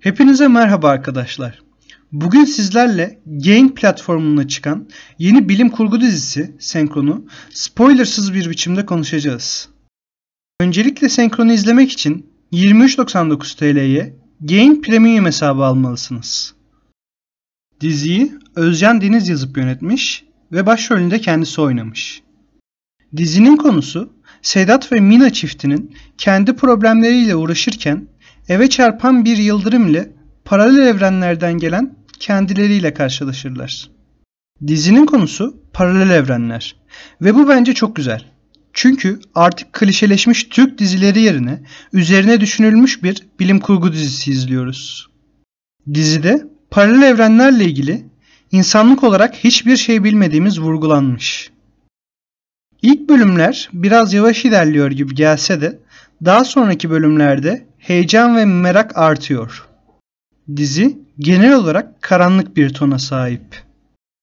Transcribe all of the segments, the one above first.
Hepinize merhaba arkadaşlar. Bugün sizlerle Gain platformuna çıkan yeni bilim kurgu dizisi Senkron'u spoilersız bir biçimde konuşacağız. Öncelikle Senkron'u izlemek için 23.99 TL'ye Gain Premium hesabı almalısınız. Diziyi Özcan Deniz yazıp yönetmiş ve başrolünde kendisi oynamış. Dizinin konusu Sedat ve Mina çiftinin kendi problemleriyle uğraşırken eve çarpan bir yıldırım ile paralel evrenlerden gelen kendileriyle karşılaşırlar. Dizinin konusu paralel evrenler ve bu bence çok güzel. Çünkü artık klişeleşmiş Türk dizileri yerine üzerine düşünülmüş bir bilim kurgu dizisi izliyoruz. Dizide paralel evrenlerle ilgili insanlık olarak hiçbir şey bilmediğimiz vurgulanmış. İlk bölümler biraz yavaş ilerliyor gibi gelse de daha sonraki bölümlerde heyecan ve merak artıyor. Dizi genel olarak karanlık bir tona sahip.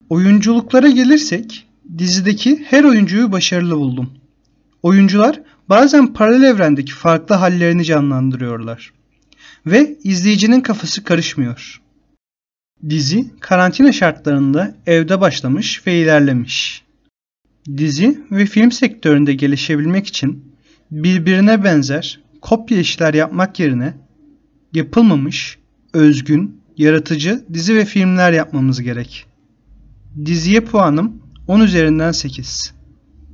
Oyunculuklara gelirsek dizideki her oyuncuyu başarılı buldum. Oyuncular bazen paralel evrendeki farklı hallerini canlandırıyorlar ve izleyicinin kafası karışmıyor. Dizi karantina şartlarında evde başlamış ve ilerlemiş. Dizi ve film sektöründe gelişebilmek için birbirine benzer kopya işler yapmak yerine yapılmamış, özgün, yaratıcı dizi ve filmler yapmamız gerek. Diziye puanım 10 üzerinden 8.